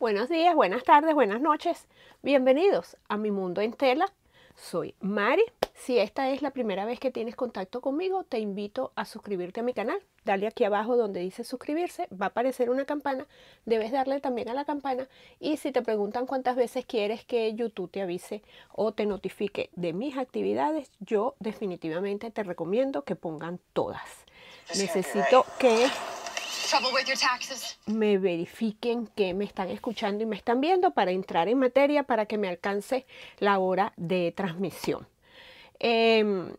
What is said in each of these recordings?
Buenos días, buenas tardes, buenas noches. Bienvenidos a mi mundo en tela. Soy Mari. Si esta es la primera vez que tienes contacto conmigo, te invito a suscribirte a mi canal. Dale aquí abajo donde dice suscribirse, va a aparecer una campana. Debes darle también a la campana. Y si te preguntan cuántas veces quieres que YouTube te avise o te notifique de mis actividades, yo definitivamente te recomiendo que pongan todas. Necesito que me verifiquen que me están escuchando y me están viendo para entrar en materia para que me alcance la hora de transmisión. Em,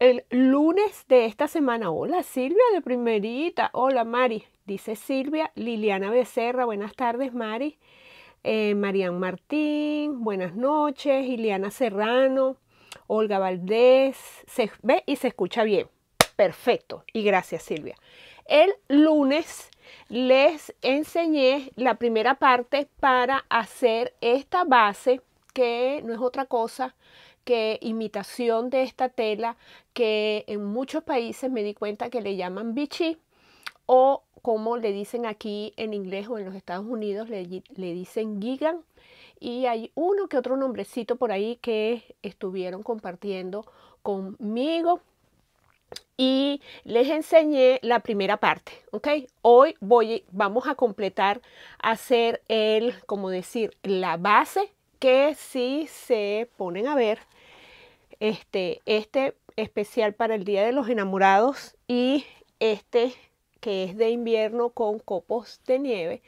el lunes de esta semana, hola Silvia de primerita, hola Mari, dice Silvia, Liliana Becerra, buenas tardes Mari, eh, Marian Martín, buenas noches, Liliana Serrano, Olga Valdés, se ve y se escucha bien, perfecto, y gracias Silvia. El lunes les enseñé la primera parte para hacer esta base que no es otra cosa que imitación de esta tela que en muchos países me di cuenta que le llaman bichi o como le dicen aquí en inglés o en los Estados Unidos le, le dicen gigan y hay uno que otro nombrecito por ahí que estuvieron compartiendo conmigo y les enseñé la primera parte, ¿ok? Hoy voy, vamos a completar, hacer el, como decir, la base que si se ponen a ver este, este especial para el Día de los Enamorados y este que es de invierno con copos de nieve,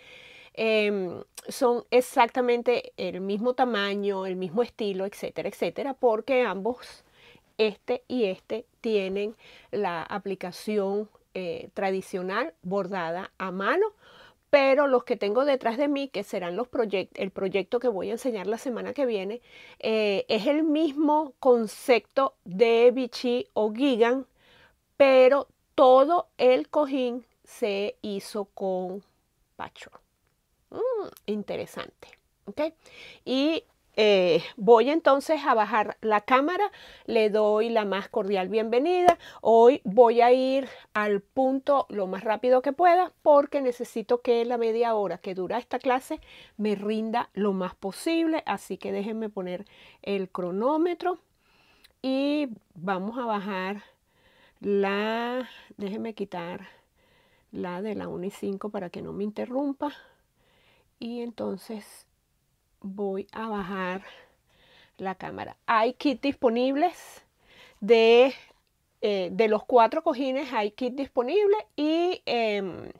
em, son exactamente el mismo tamaño, el mismo estilo, etcétera, etcétera, porque ambos este y este tienen la aplicación eh, tradicional bordada a mano pero los que tengo detrás de mí, que serán los proyectos, el proyecto que voy a enseñar la semana que viene, eh, es el mismo concepto de Vichy o Gigan, pero todo el cojín se hizo con pacho. Mm, interesante. Y eh, voy entonces a bajar la cámara, le doy la más cordial bienvenida. Hoy voy a ir al punto lo más rápido que pueda porque necesito que la media hora que dura esta clase me rinda lo más posible. Así que déjenme poner el cronómetro y vamos a bajar la, déjenme quitar la de la 1 y 5 para que no me interrumpa. Y entonces voy a bajar la cámara. Hay kits disponibles de, eh, de los cuatro cojines, hay kit disponible y em,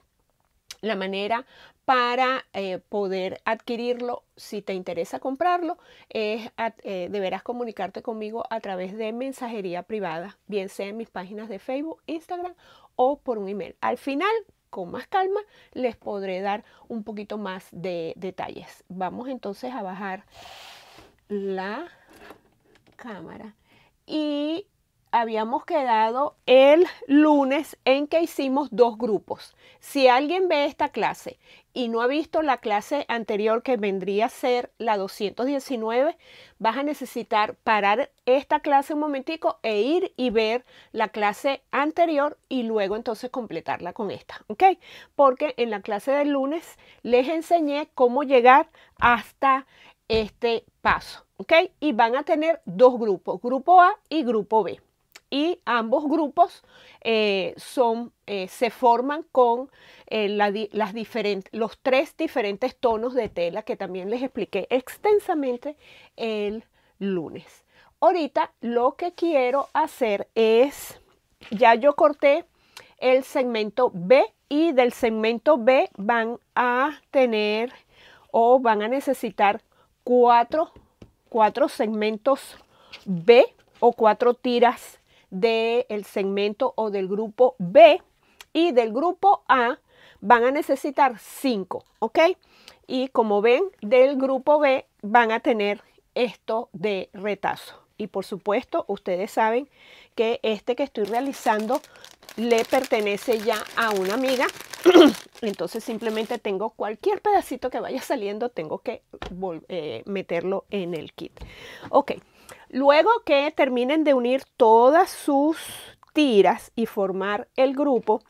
la manera para eh, poder adquirirlo, si te interesa comprarlo, es, eh, deberás comunicarte conmigo a través de mensajería privada, bien sea en mis páginas de Facebook, Instagram o por un email. Al final con más calma les podré dar un poquito más de detalles. Vamos entonces a bajar la cámara y habíamos quedado el lunes en que hicimos dos grupos. Si alguien ve esta clase y no ha visto la clase anterior que vendría a ser la 219, vas a necesitar parar esta clase un momentico e ir y ver la clase anterior y luego entonces completarla con esta, ¿ok? Porque en la clase del lunes les enseñé cómo llegar hasta este paso, ¿ok? Y van a tener dos grupos, grupo A y grupo B y ambos grupos eh, son, eh, se forman con eh, las diferentes, los tres diferentes tonos de tela que también les expliqué extensamente el lunes. Ahorita lo que quiero hacer es, ya yo corté el segmento B y del segmento B van a tener o van a necesitar cuatro, cuatro segmentos B o cuatro tiras del segmento o del grupo B y del grupo A van a necesitar 5, ¿ok? Y como ven, del grupo B van a tener esto de retazo. Y por supuesto, ustedes saben que este que estoy realizando le pertenece ya a una amiga. Entonces simplemente tengo cualquier pedacito que vaya saliendo, tengo que eh, meterlo en el kit. Ok. Luego que terminen de unir todas sus tiras y formar el grupo,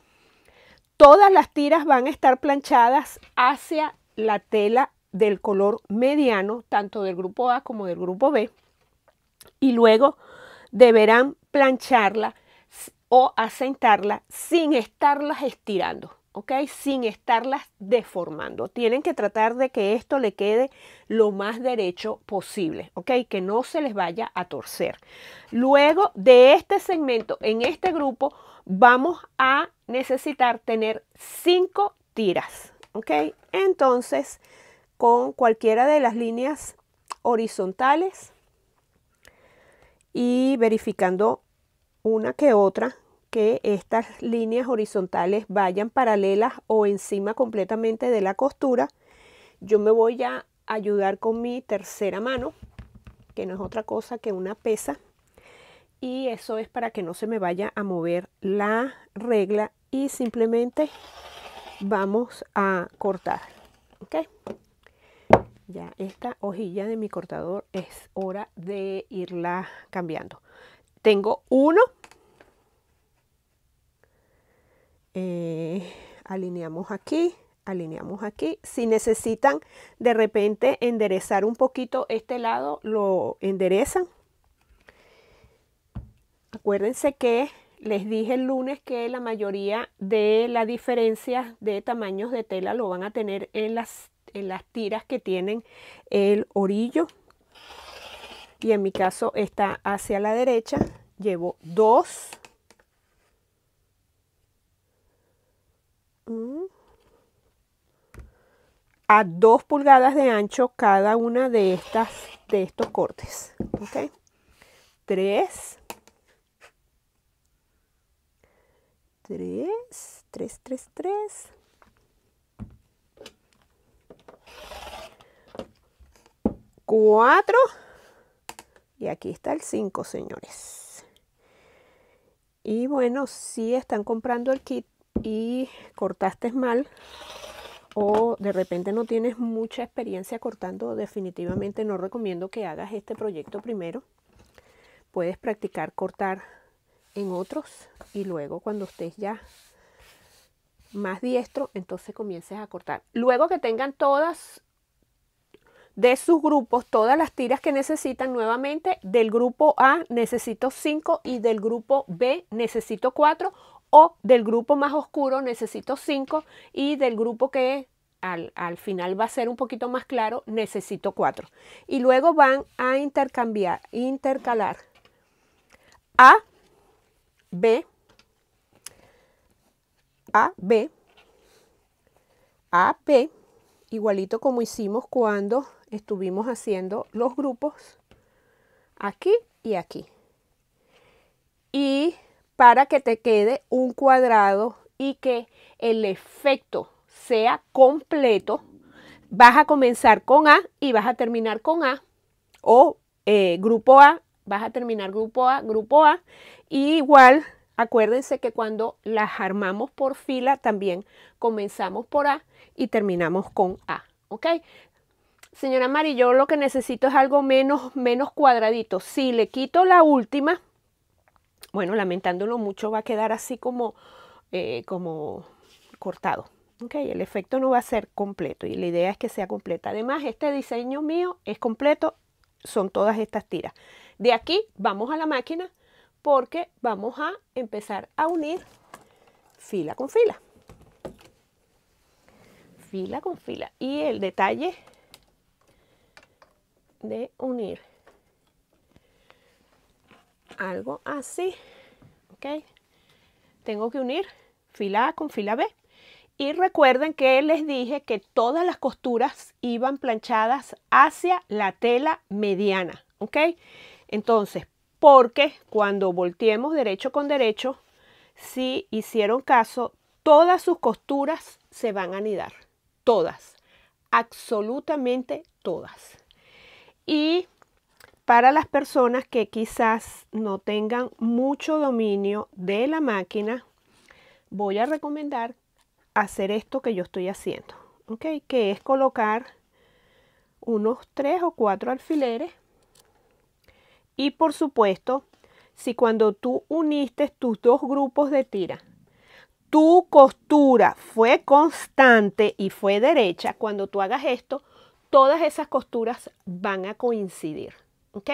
todas las tiras van a estar planchadas hacia la tela del color mediano, tanto del grupo A como del grupo B, y luego deberán plancharla o asentarla sin estarlas estirando. ¿ok? Sin estarlas deformando. Tienen que tratar de que esto le quede lo más derecho posible, ¿ok? Que no se les vaya a torcer. Luego de este segmento, en este grupo, vamos a necesitar tener cinco tiras, ¿ok? Entonces, con cualquiera de las líneas horizontales y verificando una que otra estas líneas horizontales vayan paralelas o encima completamente de la costura, yo me voy a ayudar con mi tercera mano, que no es otra cosa que una pesa. Y eso es para que no se me vaya a mover la regla y simplemente vamos a cortar. ¿Ok? Ya esta hojilla de mi cortador es hora de irla cambiando. Tengo uno Eh, alineamos aquí, alineamos aquí. Si necesitan de repente enderezar un poquito este lado, lo enderezan. Acuérdense que les dije el lunes que la mayoría de las diferencias de tamaños de tela lo van a tener en las, en las tiras que tienen el orillo. Y en mi caso está hacia la derecha. Llevo dos Mm. a 2 pulgadas de ancho cada una de estas de estos cortes ok 3 3 3 3 3 4 y aquí está el 5 señores y bueno si están comprando el kit y cortaste mal o de repente no tienes mucha experiencia cortando, definitivamente no recomiendo que hagas este proyecto primero. Puedes practicar cortar en otros y luego cuando estés ya más diestro, entonces comiences a cortar. Luego que tengan todas de sus grupos, todas las tiras que necesitan nuevamente, del grupo A necesito 5 y del grupo B necesito 4 o del grupo más oscuro necesito 5 y del grupo que al, final va a ser un poquito más claro, necesito 4. Y luego van a intercambiar, intercalar A, B, A, B, A, P. igualito como hicimos cuando estuvimos haciendo los grupos, aquí y aquí. Y para que te quede un cuadrado y que el efecto sea completo. Vas a comenzar con A y vas a terminar con A o eh, grupo A, vas a terminar grupo A, grupo A. Y igual, acuérdense que cuando las armamos por fila también comenzamos por A y terminamos con A, ¿ok? Señora Mari, yo lo que necesito es algo menos, menos cuadradito. Si le quito la última, bueno, lamentándolo mucho va a quedar así como, eh, como cortado. Okay, el efecto no va a ser completo y la idea es que sea completa. Además, este diseño mío es completo, son todas estas tiras. De aquí vamos a la máquina porque vamos a empezar a unir fila con fila. Fila con fila. Y el detalle de unir algo así, ¿ok? Tengo que unir fila A con fila B. Y recuerden que les dije que todas las costuras iban planchadas hacia la tela mediana, ¿ok? Entonces, porque cuando volteemos derecho con derecho, si hicieron caso, todas sus costuras se van a anidar, todas, absolutamente todas. Y para las personas que quizás no tengan mucho dominio de la máquina, voy a recomendar hacer esto que yo estoy haciendo, ¿okay? que es colocar unos tres o cuatro alfileres y por supuesto, si cuando tú uniste tus dos grupos de tira, tu costura fue constante y fue derecha, cuando tú hagas esto, todas esas costuras van a coincidir. ¿ok?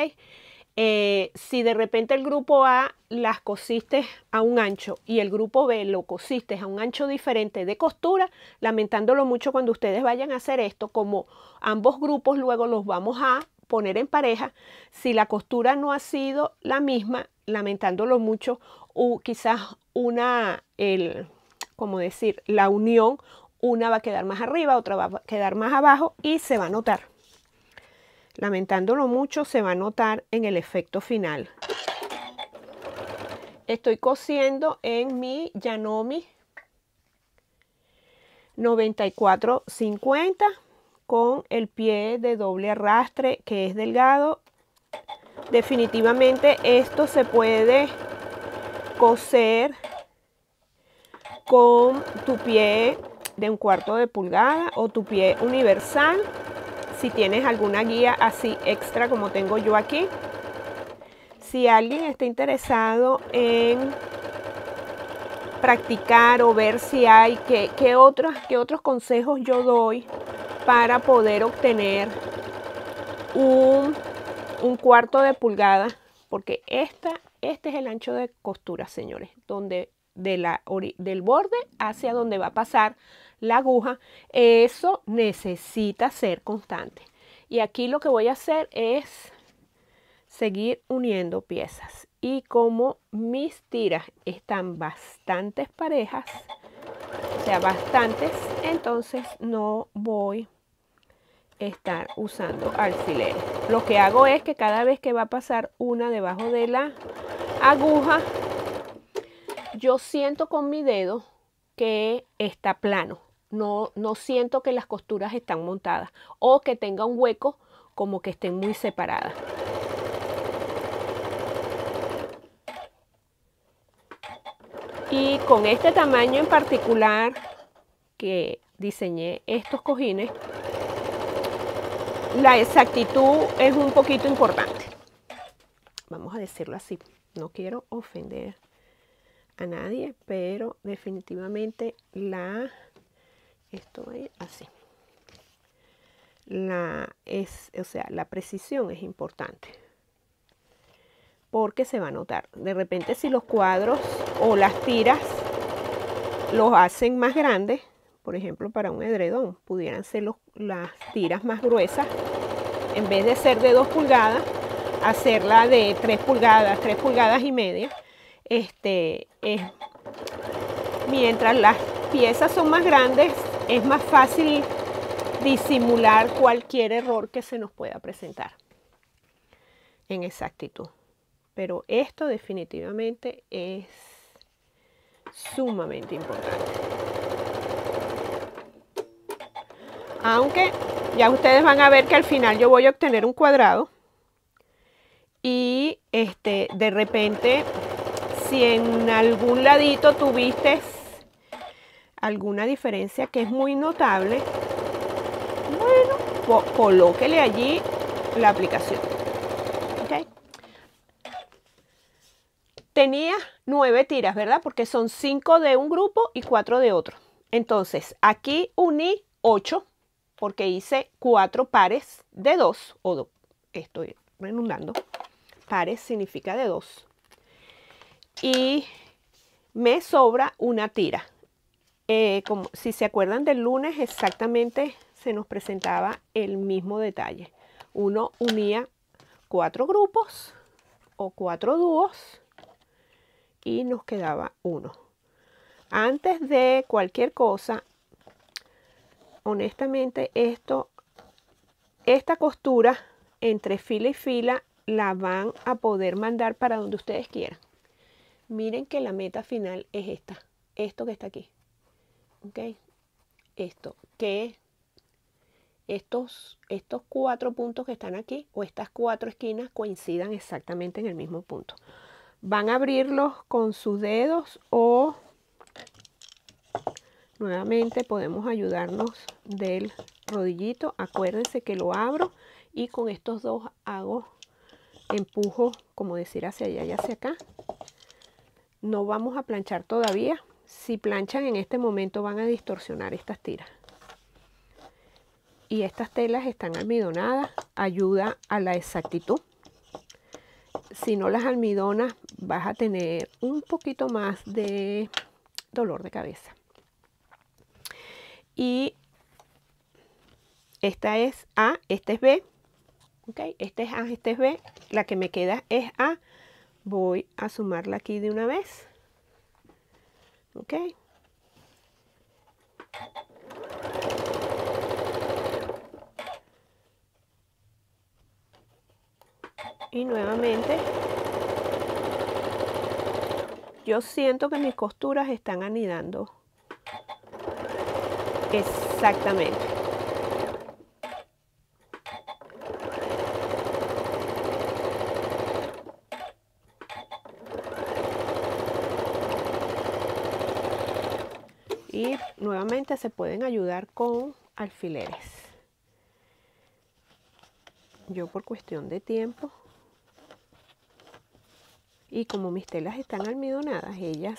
Eh, si de repente el grupo A las cosiste a un ancho y el grupo B lo cosiste a un ancho diferente de costura, lamentándolo mucho cuando ustedes vayan a hacer esto, como ambos grupos luego los vamos a poner en pareja, si la costura no ha sido la misma, lamentándolo mucho, o quizás una, el, como decir, la unión, una va a quedar más arriba, otra va a quedar más abajo y se va a notar. Lamentándolo mucho se va a notar en el efecto final. Estoy cosiendo en mi Yanomi 9450 con el pie de doble arrastre que es delgado. Definitivamente esto se puede coser con tu pie de un cuarto de pulgada o tu pie universal si tienes alguna guía así extra como tengo yo aquí. Si alguien está interesado en practicar o ver si hay, qué, otros, qué otros consejos yo doy para poder obtener un, un cuarto de pulgada, porque esta, este es el ancho de costura, señores, donde de la, del borde hacia donde va a pasar la aguja, eso necesita ser constante. Y aquí lo que voy a hacer es seguir uniendo piezas. Y como mis tiras están bastantes parejas, o sea, bastantes, entonces no voy a estar usando alfileres. Lo que hago es que cada vez que va a pasar una debajo de la aguja, yo siento con mi dedo que está plano no, no siento que las costuras están montadas o que tenga un hueco como que estén muy separadas. Y con este tamaño en particular que diseñé estos cojines, la exactitud es un poquito importante. Vamos a decirlo así. No quiero ofender a nadie, pero definitivamente la esto es así. La, es, o sea, la precisión es importante porque se va a notar. De repente si los cuadros o las tiras los hacen más grandes, por ejemplo para un edredón, pudieran ser los, las tiras más gruesas, en vez de ser de dos pulgadas, hacerla de tres pulgadas, tres pulgadas y media. Este, mientras las piezas son más grandes, es más fácil disimular cualquier error que se nos pueda presentar en exactitud. Pero esto definitivamente es sumamente importante. Aunque ya ustedes van a ver que al final yo voy a obtener un cuadrado y este de repente si en algún ladito tuviste alguna diferencia que es muy notable, bueno, colóquele allí la aplicación. Tenía nueve tiras, ¿verdad? Porque son cinco de un grupo y cuatro de otro. Entonces, aquí uní ocho, porque hice cuatro pares de dos, o estoy redundando, pares significa de dos. Y me sobra una tira. Eh, como, si se acuerdan del lunes, exactamente se nos presentaba el mismo detalle. Uno unía cuatro grupos o cuatro dúos y nos quedaba uno. Antes de cualquier cosa, honestamente esto, esta costura entre fila y fila la van a poder mandar para donde ustedes quieran. Miren que la meta final es esta, esto que está aquí. ¿ok? Esto, que estos, estos cuatro puntos que están aquí o estas cuatro esquinas coincidan exactamente en el mismo punto. Van a abrirlos con sus dedos o nuevamente podemos ayudarnos del rodillito. Acuérdense que lo abro y con estos dos hago empujo, como decir, hacia allá y hacia acá. No vamos a planchar todavía si planchan en este momento van a distorsionar estas tiras. Y estas telas están almidonadas, ayuda a la exactitud. Si no las almidonas vas a tener un poquito más de dolor de cabeza. Y esta es A, esta es B. ok, Esta es A, esta es B. La que me queda es A. Voy a sumarla aquí de una vez. Y nuevamente, yo siento que mis costuras están anidando. Exactamente. se pueden ayudar con alfileres. Yo por cuestión de tiempo y como mis telas están almidonadas, ellas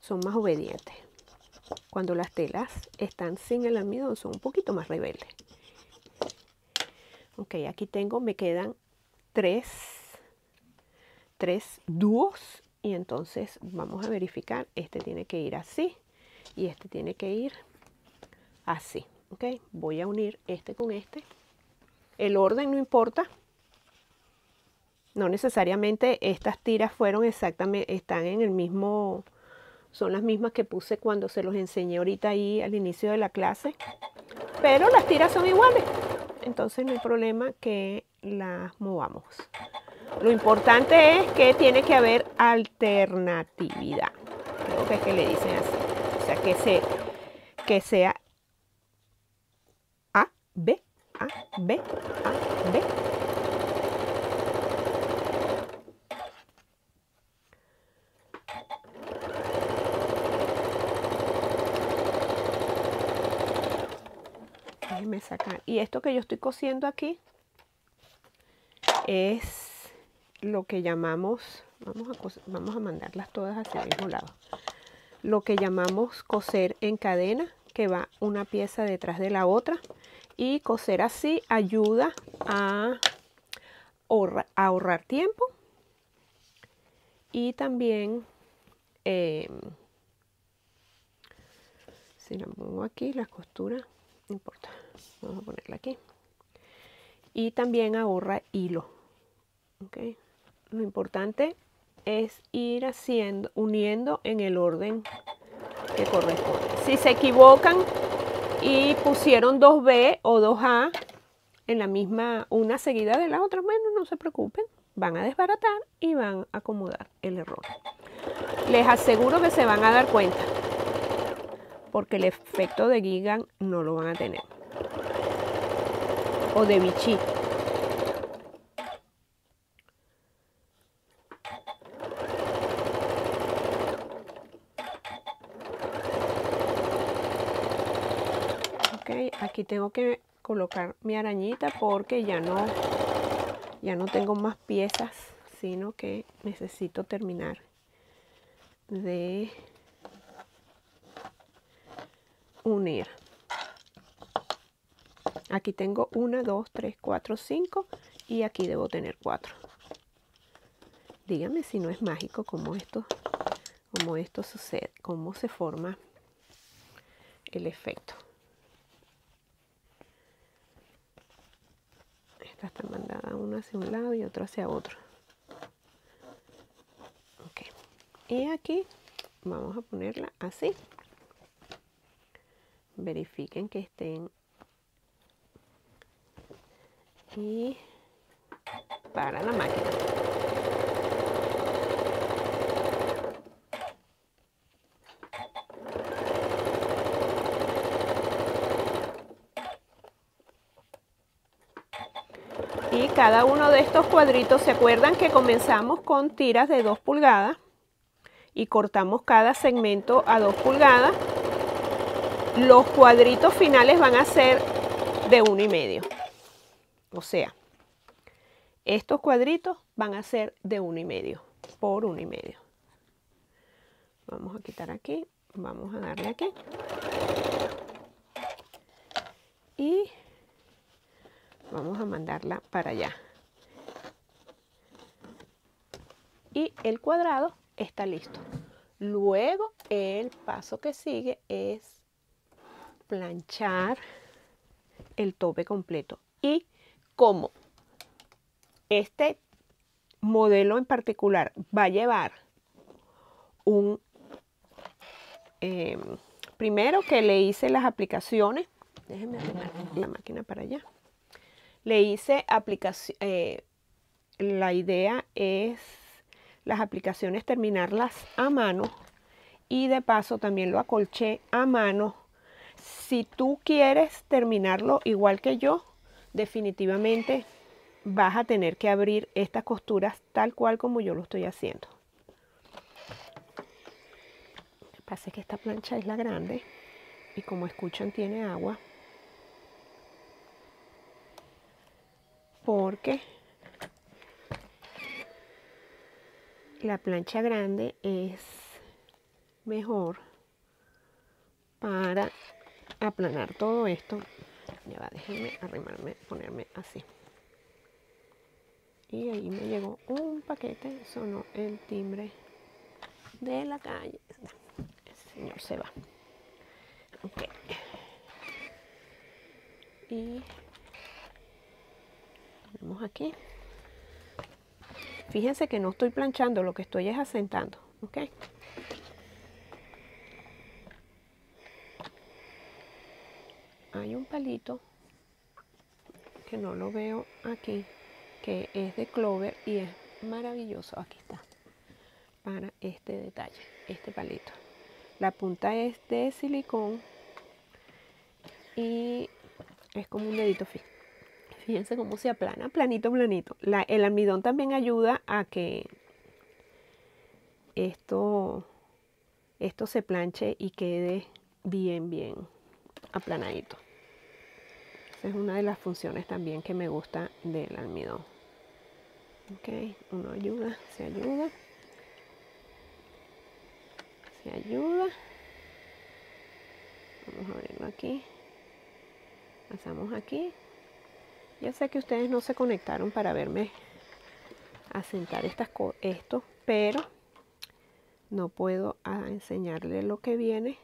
son más obedientes. Cuando las telas están sin el almidón son un poquito más rebeldes. Ok, aquí tengo, me quedan tres, tres dúos y entonces vamos a verificar, este tiene que ir así y este tiene que ir así ok voy a unir este con este el orden no importa no necesariamente estas tiras fueron exactamente están en el mismo son las mismas que puse cuando se los enseñé ahorita ahí al inicio de la clase pero las tiras son iguales entonces no hay problema que las movamos lo importante es que tiene que haber alternatividad creo que le dicen así que, se, que sea A, B, A, B, A, B. Y esto que yo estoy cosiendo aquí es lo que llamamos, vamos a, vamos a mandarlas todas hacia el mismo lado lo que llamamos coser en cadena, que va una pieza detrás de la otra. Y coser así ayuda a ahorrar, tiempo y también em, si la pongo aquí la costura no importa vamos a ponerla aquí y también ahorra hilo lo importante es ir haciendo, uniendo en el orden que corresponde. Si se equivocan y pusieron 2B o 2A en la misma, una seguida de la otra, bueno, no se preocupen, van a desbaratar y van a acomodar el error. Les aseguro que se van a dar cuenta, porque el efecto de Gigan no lo van a tener. O de bichito. aquí tengo que colocar mi arañita porque ya no ya no tengo más piezas sino que necesito terminar de unir aquí tengo Una, dos, tres, cuatro, cinco y aquí debo tener cuatro dígame si no es mágico como esto como esto sucede cómo se forma el efecto Están está mandada uno hacia un lado y otro hacia otro y aquí vamos a ponerla así verifiquen que estén y para la máquina y cada uno de estos cuadritos, se acuerdan que comenzamos con tiras de 2 pulgadas y cortamos cada segmento a 2 pulgadas. Los cuadritos finales van a ser de uno y medio. O sea, estos cuadritos van a ser de uno y medio por uno y medio. Vamos a quitar aquí, vamos a darle aquí. Y Vamos a mandarla para allá. Y el cuadrado está listo. Luego el paso que sigue es planchar el tope completo. Y como este modelo en particular va a llevar un... Eh, primero que le hice las aplicaciones. Déjenme la máquina para allá. Le hice aplicación, eh, la idea es las aplicaciones terminarlas a mano y de paso también lo acolché a mano. Si tú quieres terminarlo igual que yo, definitivamente vas a tener que abrir estas costuras tal cual como yo lo estoy haciendo. pasa que esta plancha es la grande y como escuchan tiene agua. porque la plancha grande es mejor para aplanar todo esto. Ya va, déjenme arrimarme, ponerme así. Y ahí me llegó un paquete, sonó el timbre de la calle. Ese señor se va. Ok. Y aquí. Fíjense que no estoy planchando, lo que estoy es asentando, ¿ok? Hay un palito que no lo veo aquí, que es de clover y es maravilloso. Aquí está, para este detalle, este palito. La punta es de silicón y es como un dedito fijo. Fíjense cómo se aplana, planito, planito. el almidón también ayuda a que esto, esto se planche y quede bien, bien aplanadito. Esa es una de las funciones también que me gusta del almidón. Ok, uno ayuda, se ayuda. Se ayuda. Vamos a abrirlo aquí. Pasamos aquí. Ya sé que ustedes no se conectaron para verme asentar estas esto, pero no puedo enseñarles lo que viene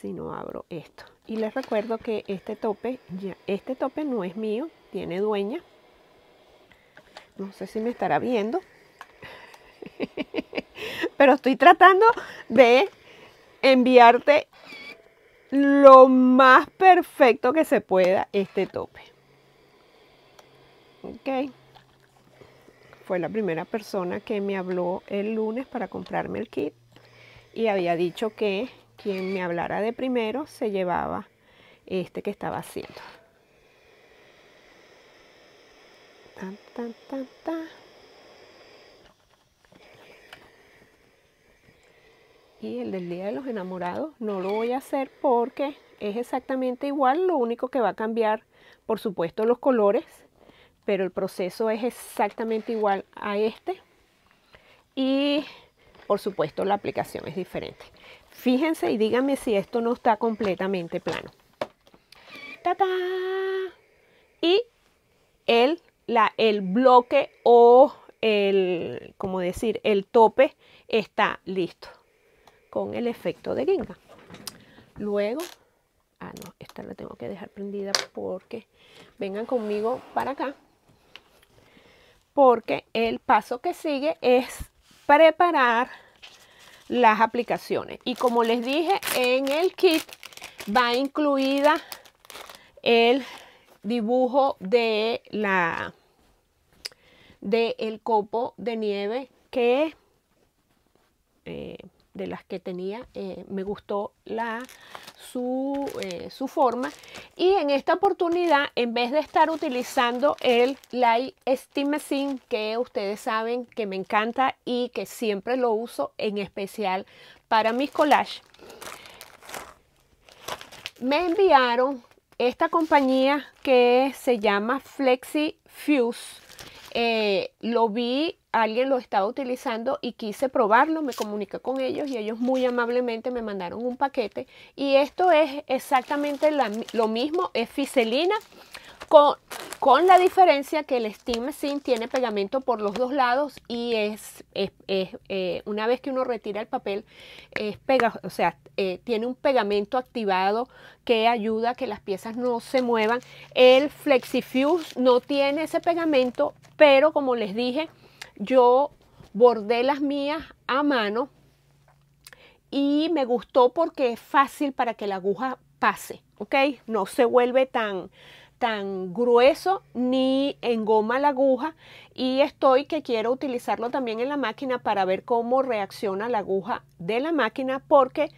si no abro esto. Y les recuerdo que este tope, ya, este tope no es mío, tiene dueña. No sé si me estará viendo. pero estoy tratando de enviarte lo más perfecto que se pueda este tope. Ok. Fue la primera persona que me habló el lunes para comprarme el kit y había dicho que quien me hablara de primero se llevaba este que estaba haciendo. Tan, tan, tan, el del Día de los Enamorados, no lo voy a hacer porque es exactamente igual, lo único que va a cambiar, por supuesto, los colores, pero el proceso es exactamente igual a este y, por supuesto, la aplicación es diferente. Fíjense y díganme si esto no está completamente plano. Y el, la, el bloque o el, como decir, el tope está listo con el efecto de guinda. Luego, ah no, esta la tengo que dejar prendida porque vengan conmigo para acá. Porque el paso que sigue es preparar las aplicaciones. Y como les dije, en el kit va incluida el dibujo de la de el copo de nieve que es de las que tenía. Eh, me gustó la, su, eh, su, forma. Y en esta oportunidad, en vez de estar utilizando el Light Steam que ustedes saben que me encanta y que siempre lo uso, en especial para mis collages, me enviaron esta compañía que se llama Flexi Fuse eh, lo vi, alguien lo estaba utilizando y quise probarlo, me comuniqué con ellos y ellos muy amablemente me mandaron un paquete y esto es exactamente lo mismo, es fiselina con, la diferencia que el Steam Sin tiene pegamento por los dos lados y es, eh, una vez que uno retira el papel, es pega, o sea, eh, tiene un pegamento activado que ayuda a que las piezas no se muevan. El FlexiFuse no tiene ese pegamento, pero como les dije, yo bordé las mías a mano y me gustó porque es fácil para que la aguja pase, ¿ok? No se vuelve tan tan grueso ni engoma la aguja y estoy que quiero utilizarlo también en la máquina para ver cómo reacciona la aguja de la máquina porque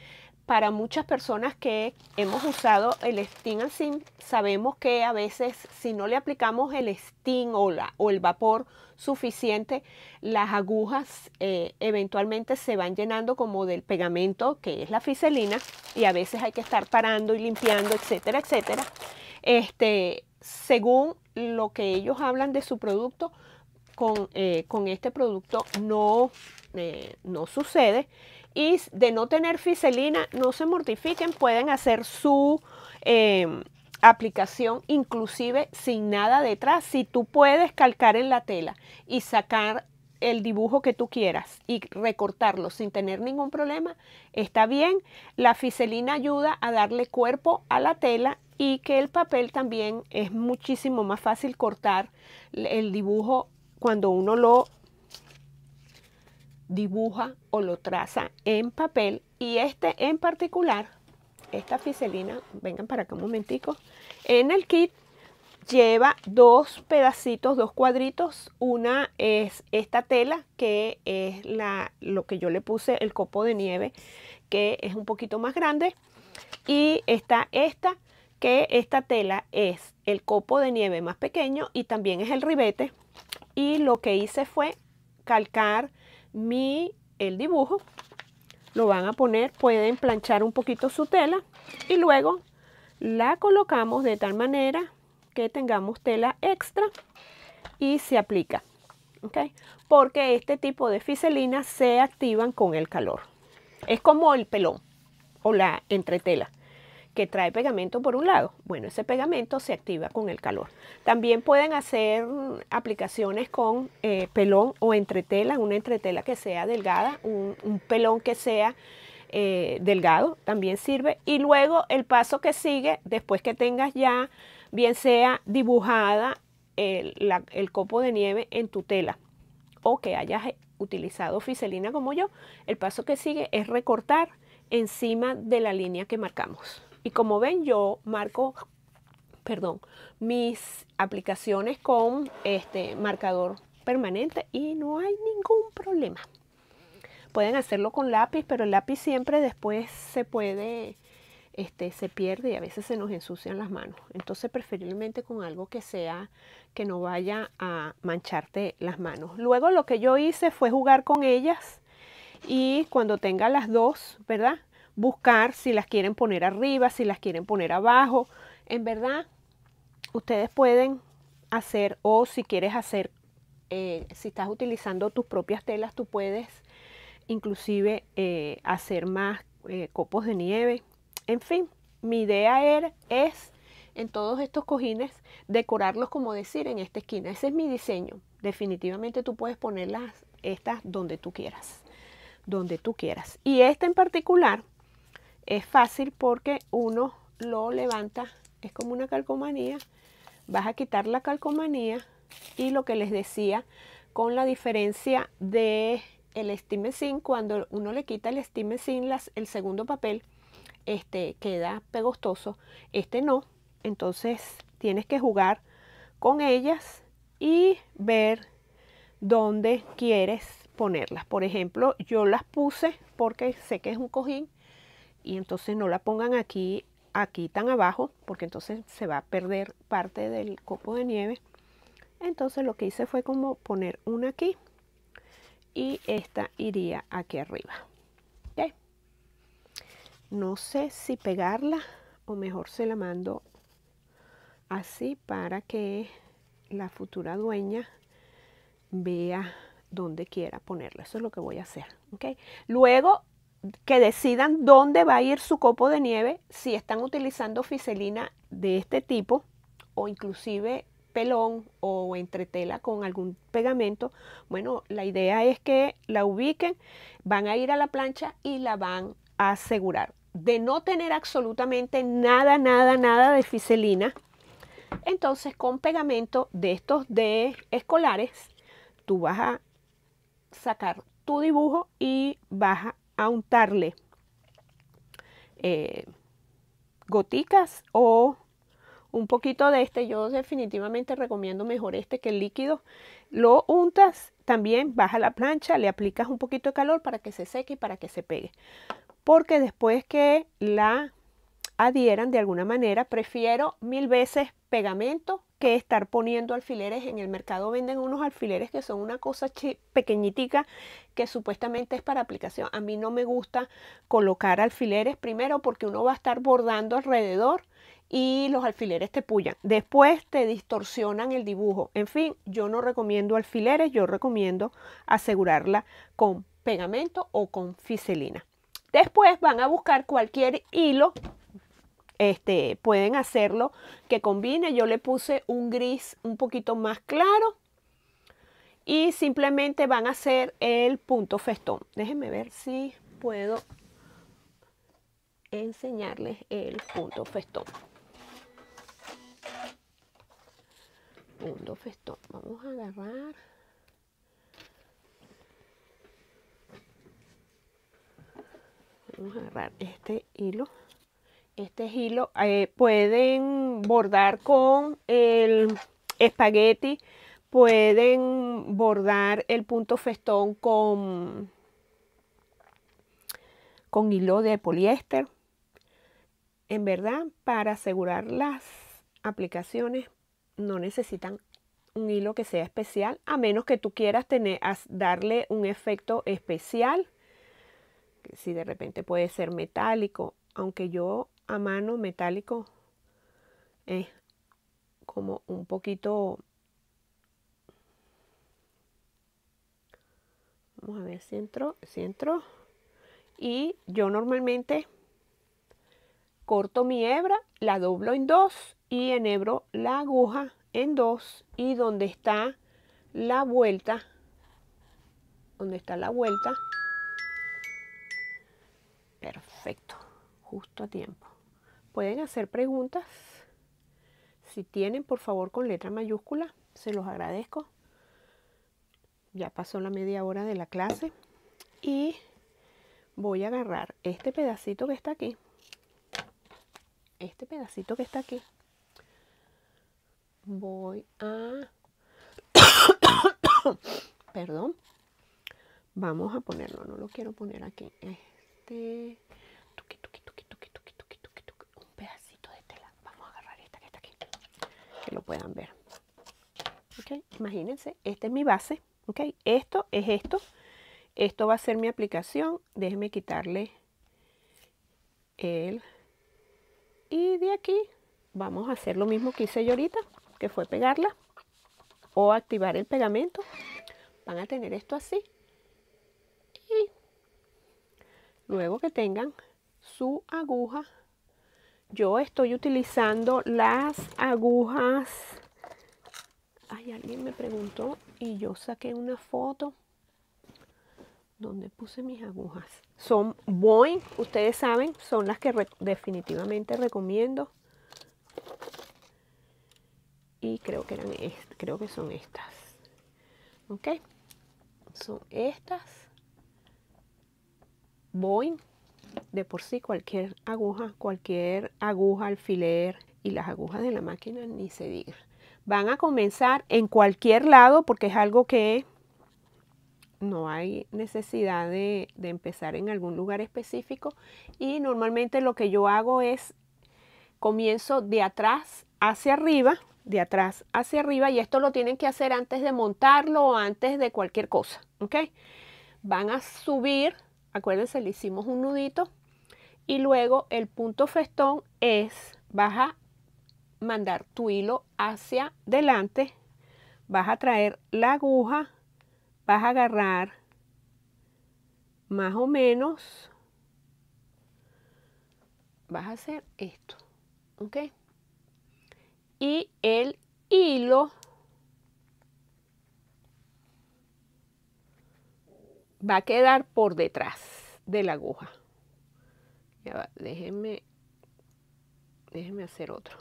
para muchas personas que hemos usado el steam así sabemos que a veces si no le aplicamos el steam o, la, o el vapor suficiente, las agujas eh, eventualmente se van llenando como del pegamento que es la fiselina y a veces hay que estar parando y limpiando, etcétera, etcétera este, según lo que ellos hablan de su producto, con, eh, este producto no, eh, no sucede. Y de no tener fiselina, no se mortifiquen, pueden hacer su em, aplicación inclusive sin nada detrás. Si tú puedes calcar en la tela y sacar el dibujo que tú quieras y recortarlo sin tener ningún problema, está bien. La fiselina ayuda a darle cuerpo a la tela y que el papel también es muchísimo más fácil cortar el dibujo cuando uno lo dibuja o lo traza en papel y este en particular, esta fiselina, vengan para acá un momentico, en el kit lleva dos pedacitos, dos cuadritos. Una es esta tela, que es la, lo que yo le puse, el copo de nieve, que es un poquito más grande. Y está esta, que esta tela es el copo de nieve más pequeño y también es el ribete. Y lo que hice fue calcar mi, el dibujo. Lo van a poner, pueden planchar un poquito su tela y luego la colocamos de tal manera que tengamos tela extra y se aplica. Porque este tipo de fiselinas se activan con el calor. Es como el pelón o la entretela que trae pegamento por un lado. Bueno, ese pegamento se activa con el calor. También pueden hacer aplicaciones con eh, pelón o entretela, una entretela que sea delgada, un, pelón que sea eh, delgado, también sirve. Y luego el paso que sigue, después que tengas ya bien sea dibujada el, copo de nieve en tu tela o que hayas utilizado fiselina como yo, el paso que sigue es recortar encima de la línea que marcamos. Y como ven, yo marco, perdón, mis aplicaciones con este marcador permanente y no hay ningún problema. Pueden hacerlo con lápiz, pero el lápiz siempre después se puede este, se pierde y a veces se nos ensucian las manos. Entonces preferiblemente con algo que sea que no vaya a mancharte las manos. Luego lo que yo hice fue jugar con ellas y cuando tenga las dos, ¿verdad? Buscar si las quieren poner arriba, si las quieren poner abajo. En verdad, ustedes pueden hacer o si quieres hacer, eh, si estás utilizando tus propias telas, tú puedes inclusive eh, hacer más eh, copos de nieve en fin, mi idea era, es en todos estos cojines decorarlos como decir en esta esquina. Ese es mi diseño. Definitivamente tú puedes ponerlas estas donde tú quieras. Donde tú quieras. Y esta en particular es fácil porque uno lo levanta, es como una calcomanía. Vas a quitar la calcomanía y lo que les decía con la diferencia de el steam sin cuando uno le quita el steam sin las, el segundo papel este queda pegostoso, este no. Entonces tienes que jugar con ellas y ver dónde quieres ponerlas. Por ejemplo, yo las puse porque sé que es un cojín y entonces no la pongan aquí, aquí tan abajo, porque entonces se va a perder parte del copo de nieve. Entonces lo que hice fue como poner una aquí y esta iría aquí arriba. No sé si pegarla o mejor se la mando así para que la futura dueña vea dónde quiera ponerla. Eso es lo que voy a hacer. Luego que decidan dónde va a ir su copo de nieve, si están utilizando fiselina de este tipo o inclusive pelón o entretela con algún pegamento. Bueno, la idea es que la ubiquen, van a ir a la plancha y la van a asegurar de no tener absolutamente nada, nada, nada de fiselina, entonces con pegamento de estos de escolares, tú vas a sacar tu dibujo y vas a untarle eh, goticas o un poquito de este. Yo definitivamente recomiendo mejor este que el líquido. Lo untas, también baja la plancha, le aplicas un poquito de calor para que se seque y para que se pegue porque después que la adhieran de alguna manera, prefiero mil veces pegamento que estar poniendo alfileres. En el mercado venden unos alfileres que son una cosa pequeñitica que supuestamente es para aplicación. A mí no me gusta colocar alfileres primero porque uno va a estar bordando alrededor y los alfileres te pullan. Después te distorsionan el dibujo. En fin, yo no recomiendo alfileres, yo recomiendo asegurarla con pegamento o con fiselina. Después van a buscar cualquier hilo este, pueden hacerlo que combine. Yo le puse un gris un poquito más claro y simplemente van a hacer el punto festón. Déjenme ver si puedo enseñarles el punto festón. Punto festón. Vamos a agarrar. vamos a agarrar este hilo este hilo eh, pueden bordar con el espagueti pueden bordar el punto festón con con hilo de poliéster en verdad para asegurar las aplicaciones no necesitan un hilo que sea especial a menos que tú quieras tener, darle un efecto especial si de repente puede ser metálico, aunque yo a mano metálico es eh, como un poquito... Vamos a ver si entro, si Y yo normalmente corto mi hebra, la doblo en dos y enhebro la aguja en dos y donde está la vuelta, donde está la vuelta, justo a tiempo. Pueden hacer preguntas. Si tienen, por favor, con letra mayúscula, se los agradezco. Ya pasó la media hora de la clase. Y voy a agarrar este pedacito que está aquí. Este pedacito que está aquí. Voy a... Perdón. Vamos a ponerlo, no lo quiero poner aquí. Este puedan ver. Okay, imagínense, esta es mi base. Okay, esto es esto. Esto va a ser mi aplicación. Déjenme quitarle el... Y de aquí vamos a hacer lo mismo que hice yo ahorita, que fue pegarla o activar el pegamento. Van a tener esto así. Y luego que tengan su aguja yo estoy utilizando las agujas. Ay, alguien me preguntó y yo saqué una foto donde puse mis agujas. Son Boeing, ustedes saben, son las que definitivamente recomiendo. Y creo que eran creo que son estas. ¿Ok? Son estas. Boeing de por sí cualquier aguja, cualquier aguja, alfiler y las agujas de la máquina ni se diga. Van a comenzar en cualquier lado porque es algo que no hay necesidad de, empezar en algún lugar específico y normalmente lo que yo hago es comienzo de atrás hacia arriba, de atrás hacia arriba y esto lo tienen que hacer antes de montarlo o antes de cualquier cosa, ¿ok? Van a subir acuérdense, le hicimos un nudito y luego el punto festón es, vas a mandar tu hilo hacia delante, vas a traer la aguja, vas a agarrar más o menos, vas a hacer esto, ¿ok? Y el hilo va a quedar por detrás de la aguja. déjenme, déjenme hacer otro.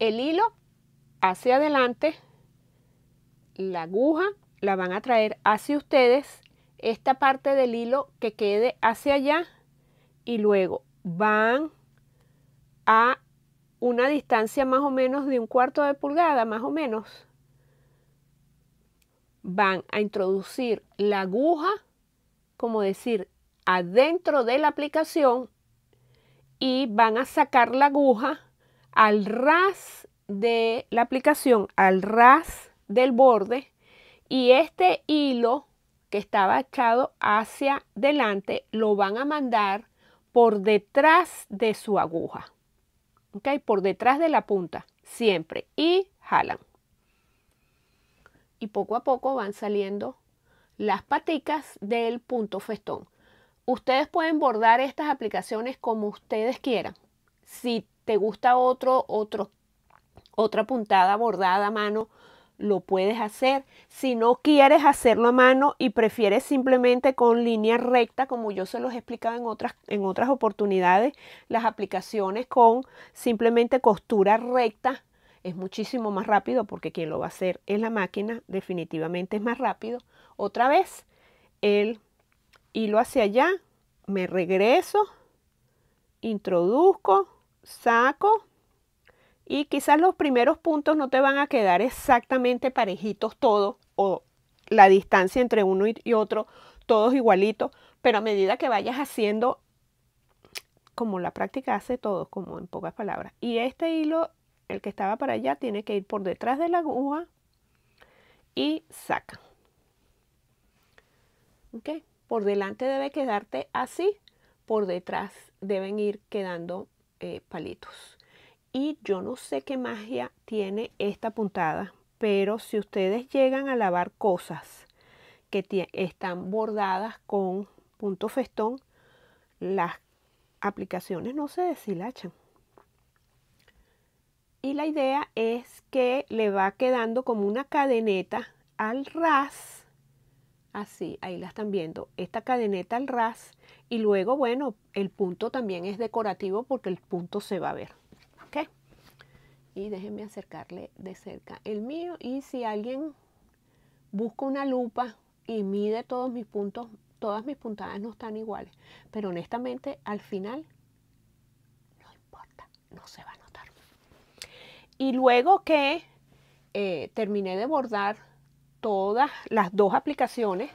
El hilo hacia adelante, la aguja la van a traer hacia ustedes, esta parte del hilo que quede hacia allá y luego van a una distancia más o menos de un cuarto de pulgada, más o menos, van a introducir la aguja, como decir, adentro de la aplicación y van a sacar la aguja al ras de la aplicación, al ras del borde y este hilo que estaba echado hacia delante lo van a mandar por detrás de su aguja, ¿ok? Por detrás de la punta, siempre y jalan y poco a poco van saliendo las paticas del punto festón. Ustedes pueden bordar estas aplicaciones como ustedes quieran. Si te gusta otro, otro, otra puntada bordada a mano, lo puedes hacer. Si no quieres hacerlo a mano y prefieres simplemente con línea recta, como yo se los he explicado en otras, en otras oportunidades, las aplicaciones con simplemente costura recta es muchísimo más rápido porque quien lo va a hacer es la máquina, definitivamente es más rápido. Otra vez, el hilo hacia allá, me regreso, introduzco, saco y quizás los primeros puntos no te van a quedar exactamente parejitos todos o la distancia entre uno y otro todos igualitos, pero a medida que vayas haciendo como la práctica hace todo, como en pocas palabras. Y este hilo el que estaba para allá tiene que ir por detrás de la aguja y saca. Por delante debe quedarte así, por detrás deben ir quedando eh, palitos. Y yo no sé qué magia tiene esta puntada, pero si ustedes llegan a lavar cosas que están bordadas con punto festón, las aplicaciones no se deshilachan y la idea es que le va quedando como una cadeneta al ras, así, ahí la están viendo, esta cadeneta al ras y luego, bueno, el punto también es decorativo porque el punto se va a ver, ¿ok? Y déjenme acercarle de cerca el mío y si alguien busca una lupa y mide todos mis puntos, todas mis puntadas no están iguales, pero honestamente al final no importa, no se van y luego que eh, terminé de bordar todas las dos aplicaciones,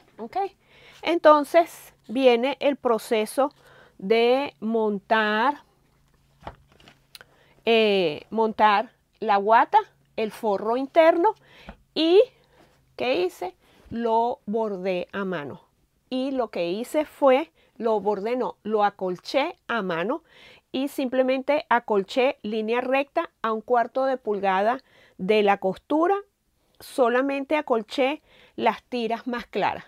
Entonces viene el proceso de montar, eh, montar la guata, el forro interno y, ¿qué hice? Lo bordé a mano. Y lo que hice fue, lo bordé, no, lo acolché a mano y simplemente acolché línea recta a un cuarto de pulgada de la costura. Solamente acolché las tiras más claras.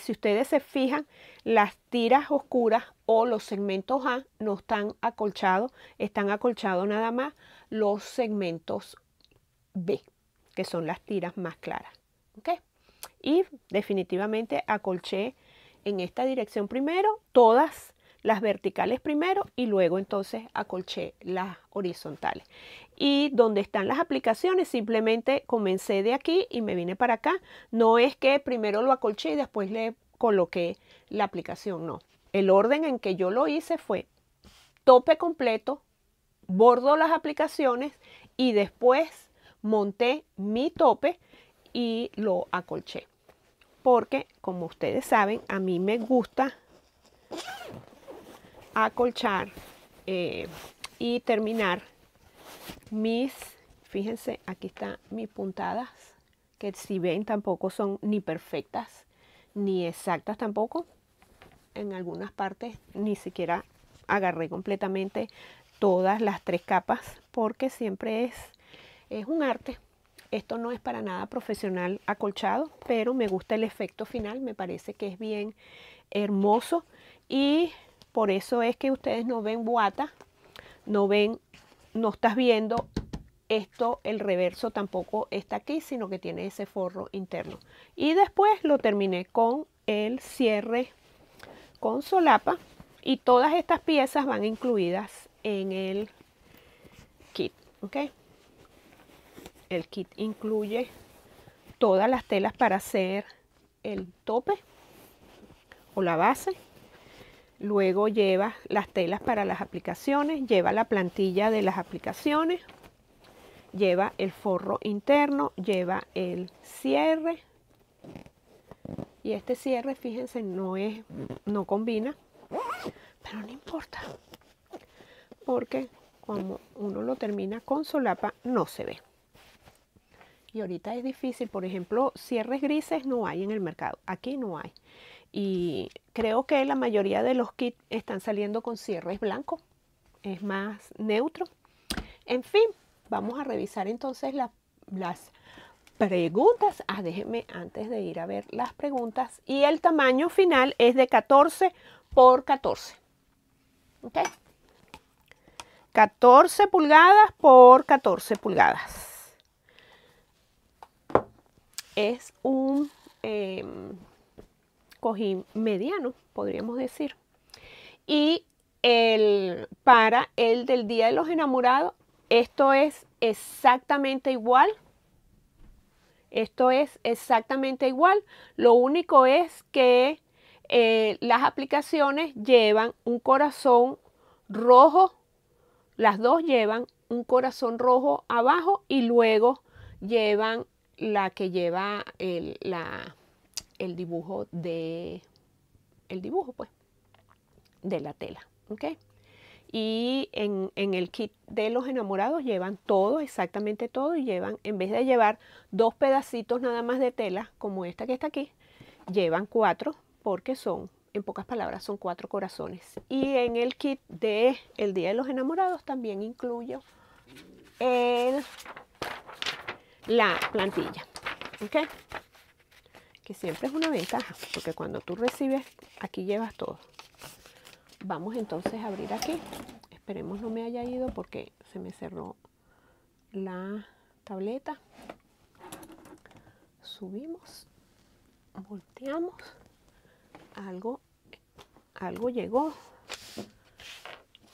Si ustedes se fijan, las tiras oscuras o los segmentos A no están acolchados, están acolchados nada más los segmentos B, que son las tiras más claras. Y definitivamente acolché en esta dirección primero todas las verticales primero y luego entonces acolché las horizontales. Y donde están las aplicaciones, simplemente comencé de aquí y me vine para acá. No es que primero lo acolché y después le coloqué la aplicación, no. El orden en que yo lo hice fue tope completo, bordo las aplicaciones y después monté mi tope y lo acolché. Porque, como ustedes saben, a mí me gusta acolchar eh, y terminar mis, fíjense, aquí están mis puntadas, que si ven tampoco son ni perfectas ni exactas tampoco. En algunas partes ni siquiera agarré completamente todas las tres capas porque siempre es, es un arte. Esto no es para nada profesional acolchado, pero me gusta el efecto final, me parece que es bien hermoso y por eso es que ustedes no ven guata, no ven, no estás viendo esto, el reverso tampoco está aquí, sino que tiene ese forro interno. Y después lo terminé con el cierre con solapa y todas estas piezas van incluidas en el kit, ¿ok? El kit incluye todas las telas para hacer el tope o la base Luego lleva las telas para las aplicaciones, lleva la plantilla de las aplicaciones, lleva el forro interno, lleva el cierre. Y este cierre, fíjense, no es, no combina, pero no importa, porque como uno lo termina con solapa, no se ve. Y ahorita es difícil, por ejemplo, cierres grises no hay en el mercado, aquí no hay. Y creo que la mayoría de los kits están saliendo con cierres blanco, es más neutro. En fin, vamos a revisar entonces las preguntas. Ah, déjenme antes de ir a ver las preguntas. Y el tamaño final es de 14 por 14. ¿Ok? 14 pulgadas por 14 pulgadas. Es un... Em, mediano, podríamos decir. Y el, para el del Día de los Enamorados, esto es exactamente igual. Esto es exactamente igual. Lo único es que eh, las aplicaciones llevan un corazón rojo. Las dos llevan un corazón rojo abajo y luego llevan la que lleva la, el dibujo de el dibujo pues de la tela ok y en, en, el kit de los enamorados llevan todo exactamente todo y llevan en vez de llevar dos pedacitos nada más de tela como esta que está aquí llevan cuatro porque son en pocas palabras son cuatro corazones y en el kit de el día de los enamorados también incluyo el, la plantilla ¿okay? que siempre es una ventaja, porque cuando tú recibes, aquí llevas todo. Vamos entonces a abrir aquí. Esperemos no me haya ido porque se me cerró la tableta. Subimos, volteamos. Algo, algo llegó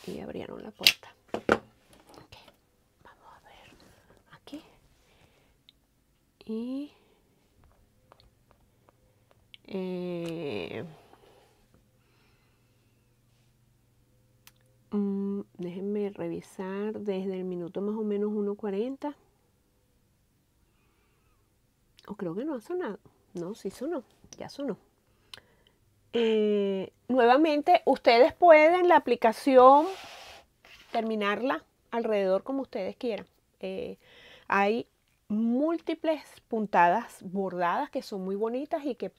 y abrieron la puerta. Vamos a ver aquí. Y eh, mm, déjenme revisar desde el minuto más o menos 1.40. O creo que no ha sonado. No, sí sonó, ya sonó. Eh, nuevamente, ustedes pueden la aplicación terminarla alrededor como ustedes quieran. Eh, hay múltiples puntadas bordadas que son muy bonitas y que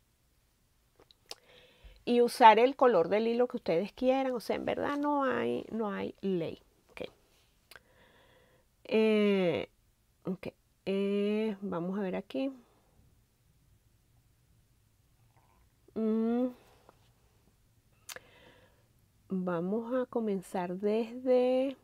y usar el color del hilo que ustedes quieran. O sea, en verdad no hay, no hay ley. Okay. Eh, eh, vamos a ver aquí. Mm. Vamos a comenzar desde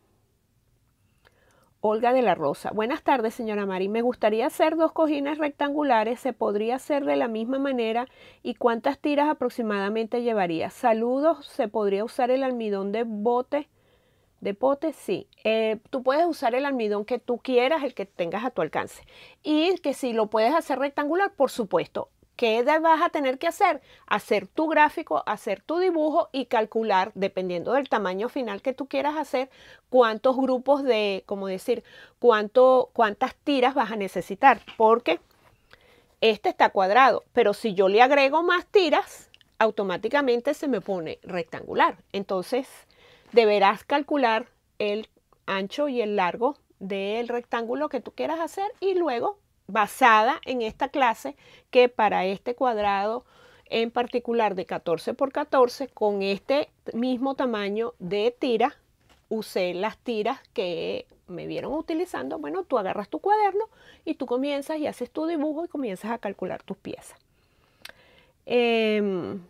Olga de la Rosa. Buenas tardes, señora Mari. Me gustaría hacer dos cojines rectangulares. ¿Se podría hacer de la misma manera? ¿Y cuántas tiras aproximadamente llevaría? Saludos. ¿Se podría usar el almidón de bote? ¿De pote? Sí. Eh, tú puedes usar el almidón que tú quieras, el que tengas a tu alcance. Y que si lo puedes hacer rectangular, por supuesto. ¿Qué vas a tener que hacer? Hacer tu gráfico, hacer tu dibujo y calcular, dependiendo del tamaño final que tú quieras hacer, cuántos grupos de, como decir, cuánto, cuántas tiras vas a necesitar. Porque este está cuadrado, pero si yo le agrego más tiras, automáticamente se me pone rectangular. Entonces, deberás calcular el ancho y el largo del rectángulo que tú quieras hacer y luego basada en esta clase que para este cuadrado en particular de 14 por 14 con este mismo tamaño de tira usé las tiras que me vieron utilizando bueno tú agarras tu cuaderno y tú comienzas y haces tu dibujo y comienzas a calcular tus piezas em,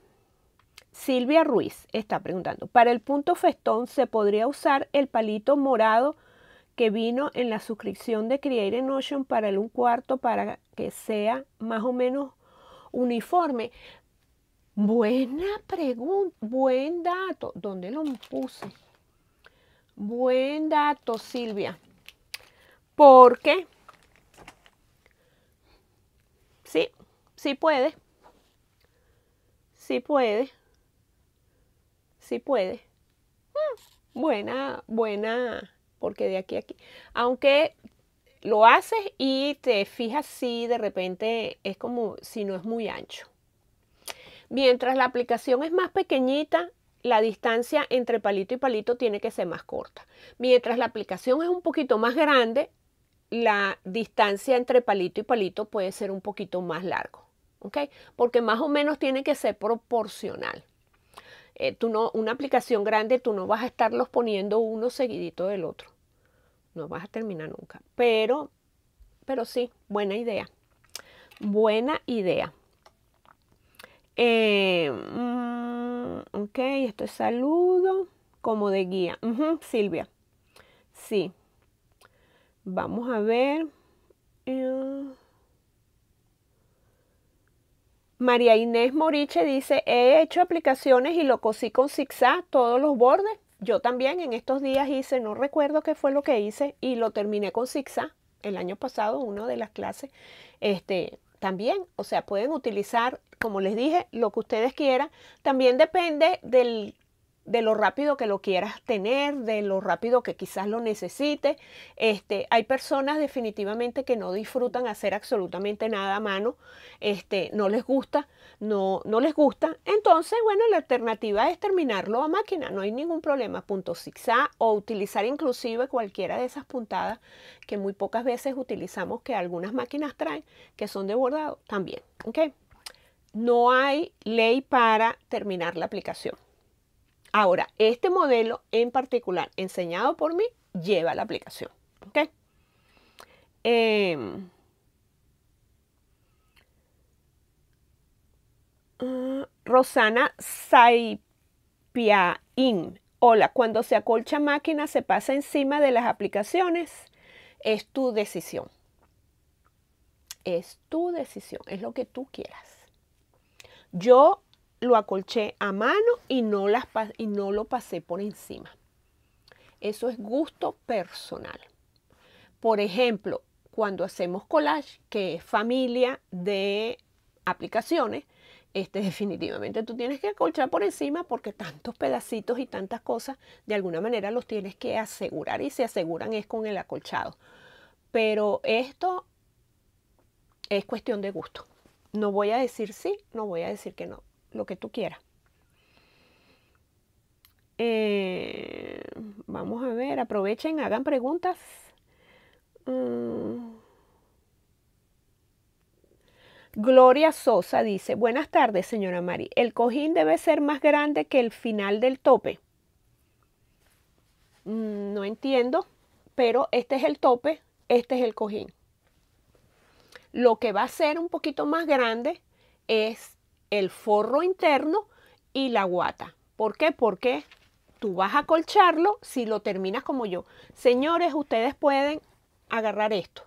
Silvia Ruiz está preguntando para el punto festón se podría usar el palito morado que vino en la suscripción de Create Notion para el un cuarto para que sea más o menos uniforme. Buena pregunta, buen dato. ¿Dónde lo puse? Buen dato, Silvia. Porque sí, sí puede. Sí puede. Sí puede. Mm, buena, buena porque de aquí a aquí, aunque lo haces y te fijas si de repente es como si no es muy ancho. Mientras la aplicación es más pequeñita, la distancia entre palito y palito tiene que ser más corta. Mientras la aplicación es un poquito más grande, la distancia entre palito y palito puede ser un poquito más largo, ¿ok? Porque más o menos tiene que ser proporcional. Eh, tú no, una aplicación grande, tú no vas a estarlos poniendo uno seguidito del otro. No vas a terminar nunca. Pero, pero sí, buena idea. Buena idea. Eh, mm, ok, esto es saludo como de guía. Silvia. Sí. Vamos a ver. Eh, María Inés Moriche dice, he hecho aplicaciones y lo cosí con zigzag todos los bordes. Yo también en estos días hice, no recuerdo qué fue lo que hice, y lo terminé con zigzag el año pasado, una de las clases. Este, también, o sea, pueden utilizar, como les dije, lo que ustedes quieran. También depende del de lo rápido que lo quieras tener, de lo rápido que quizás lo necesites. Este, hay personas definitivamente que no disfrutan hacer absolutamente nada a mano, este, no les gusta, no, no les gusta. Entonces, bueno, la alternativa es terminarlo a máquina, no hay ningún problema. Punto zigzag o utilizar inclusive cualquiera de esas puntadas que muy pocas veces utilizamos que algunas máquinas traen, que son de bordado también. ¿okay? No hay ley para terminar la aplicación. Ahora, este modelo en particular, enseñado por mí, lleva la aplicación. ¿Ok? Em, ah, Rosana Saipiain. Hola, cuando se acolcha máquina se pasa encima de las aplicaciones. Es tu decisión. Es tu decisión, es lo que tú quieras. Yo lo acolché a mano y no, las, y no lo pasé por encima. Eso es gusto personal. Por ejemplo, cuando hacemos collage, que es familia de aplicaciones, este definitivamente tú tienes que acolchar por encima porque tantos pedacitos y tantas cosas de alguna manera los tienes que asegurar y se aseguran es con el acolchado. Pero esto es cuestión de gusto. No voy a decir sí, no voy a decir que no lo que tú quieras. Eh, vamos a ver, aprovechen, hagan preguntas. Mm. Gloria Sosa dice, buenas tardes, señora Mari. ¿El cojín debe ser más grande que el final del tope? Mm, no entiendo, pero este es el tope, este es el cojín. Lo que va a ser un poquito más grande es el forro interno y la guata. ¿Por qué? Porque tú vas a colcharlo si lo terminas como yo. Señores, ustedes pueden agarrar esto,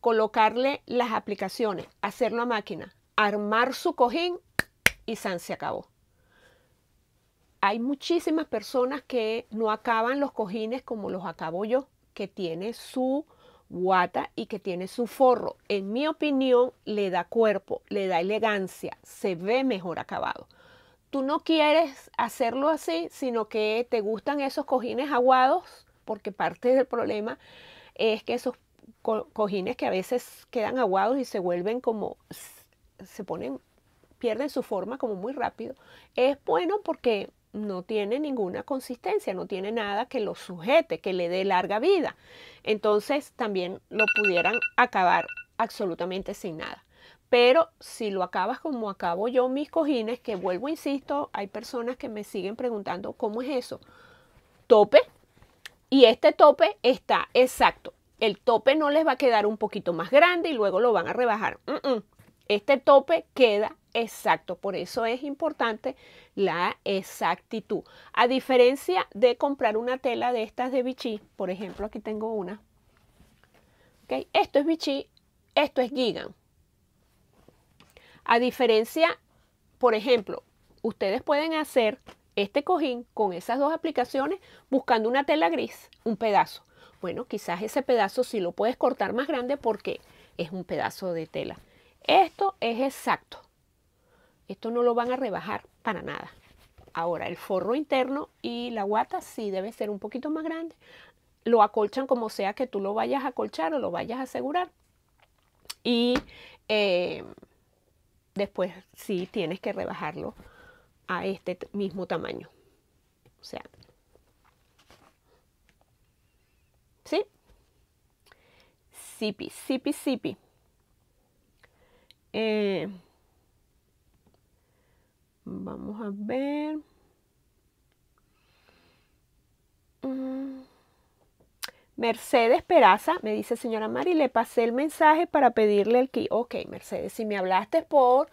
colocarle las aplicaciones, hacerlo a máquina, armar su cojín y San se acabó. Hay muchísimas personas que no acaban los cojines como los acabo yo, que tiene su guata y que tiene su forro. En mi opinión, le da cuerpo, le da elegancia, se ve mejor acabado. Tú no quieres hacerlo así, sino que te gustan esos cojines aguados, porque parte del problema es que esos cojines que a veces quedan aguados y se vuelven como, se ponen, pierden su forma como muy rápido. Es bueno porque no tiene ninguna consistencia, no tiene nada que lo sujete, que le dé larga vida. Entonces también lo pudieran acabar absolutamente sin nada. Pero si lo acabas como acabo yo mis cojines, que vuelvo, insisto, hay personas que me siguen preguntando, ¿cómo es eso? Tope. Y este tope está exacto. El tope no les va a quedar un poquito más grande y luego lo van a rebajar. Mm, mm. Este tope queda exacto. Por eso es importante la exactitud. A diferencia de comprar una tela de estas de Vichy, por ejemplo, aquí tengo una. Esto es Vichy, esto es Gigan. A diferencia, por ejemplo, ustedes pueden hacer este cojín con esas dos aplicaciones buscando una tela gris, un pedazo. Bueno, quizás ese pedazo sí lo puedes cortar más grande porque es un pedazo de tela. Esto es exacto. Esto no lo van a rebajar para nada. Ahora, el forro interno y la guata sí debe ser un poquito más grande. Lo acolchan como sea que tú lo vayas a acolchar o lo vayas a asegurar. Y eh, después sí tienes que rebajarlo a este mismo tamaño. O sea, ¿sí? Sipi, sipi, sipi. Eh, Vamos a ver. Mm. Mercedes Peraza me dice, señora Mari, le pasé el mensaje para pedirle el key. Ok, Mercedes, si me hablaste por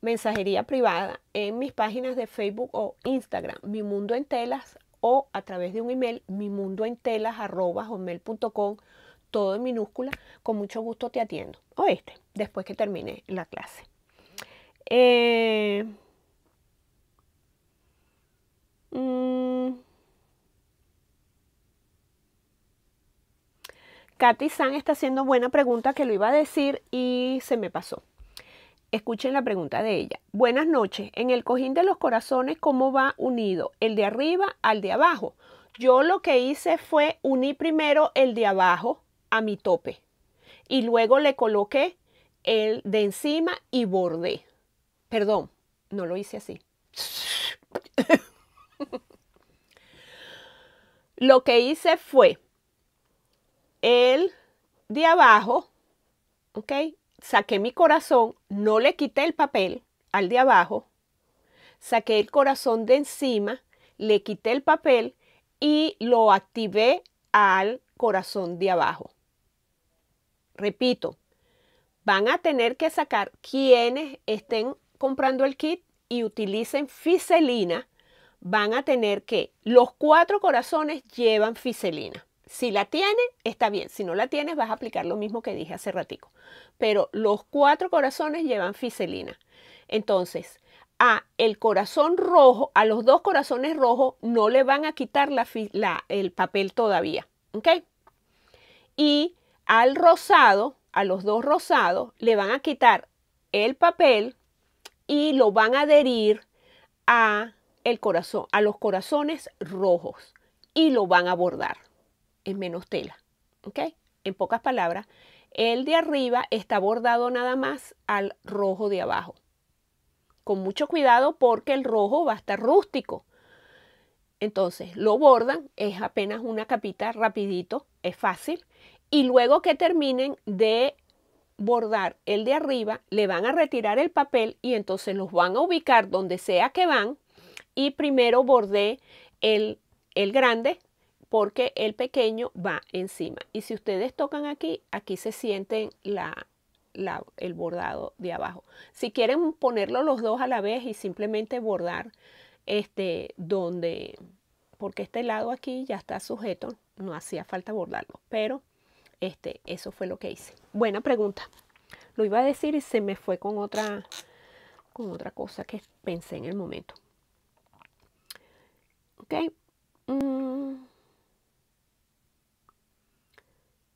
mensajería privada en mis páginas de Facebook o Instagram, Mi Mundo en Telas, o a través de un email, mi mundo en telas todo en minúscula, con mucho gusto te atiendo. O este, después que termine la clase. Eh, Mm. Katy San está haciendo buena pregunta que lo iba a decir y se me pasó. Escuchen la pregunta de ella. Buenas noches. En el cojín de los corazones, ¿cómo va unido el de arriba al de abajo? Yo lo que hice fue unir primero el de abajo a mi tope y luego le coloqué el de encima y bordé. Perdón, no lo hice así. Lo que hice fue el de abajo, ¿ok? Saqué mi corazón, no le quité el papel al de abajo, saqué el corazón de encima, le quité el papel y lo activé al corazón de abajo. Repito, van a tener que sacar quienes estén comprando el kit y utilicen fiselina van a tener que los cuatro corazones llevan fiselina. Si la tiene, está bien. Si no la tienes, vas a aplicar lo mismo que dije hace ratico. Pero los cuatro corazones llevan fiselina. Entonces, a el corazón rojo, a los dos corazones rojos, no le van a quitar la, el papel todavía. ¿Ok? Y al rosado, a los dos rosados, le van a quitar el papel y lo van a adherir a el corazón, a los corazones rojos y lo van a bordar en menos tela. ¿Ok? En pocas palabras, el de arriba está bordado nada más al rojo de abajo. Con mucho cuidado porque el rojo va a estar rústico. Entonces lo bordan, es apenas una capita rapidito, es fácil. Y luego que terminen de bordar el de arriba, le van a retirar el papel y entonces los van a ubicar donde sea que van y primero bordé el, el grande porque el pequeño va encima. Y si ustedes tocan aquí, aquí se sienten la, el bordado de abajo. Si quieren ponerlo los dos a la vez y simplemente bordar este donde, porque este lado aquí ya está sujeto, no hacía falta bordarlo, pero este, eso fue lo que hice. Buena pregunta. Lo iba a decir y se me fue con otra, con otra cosa que pensé en el momento. Mm.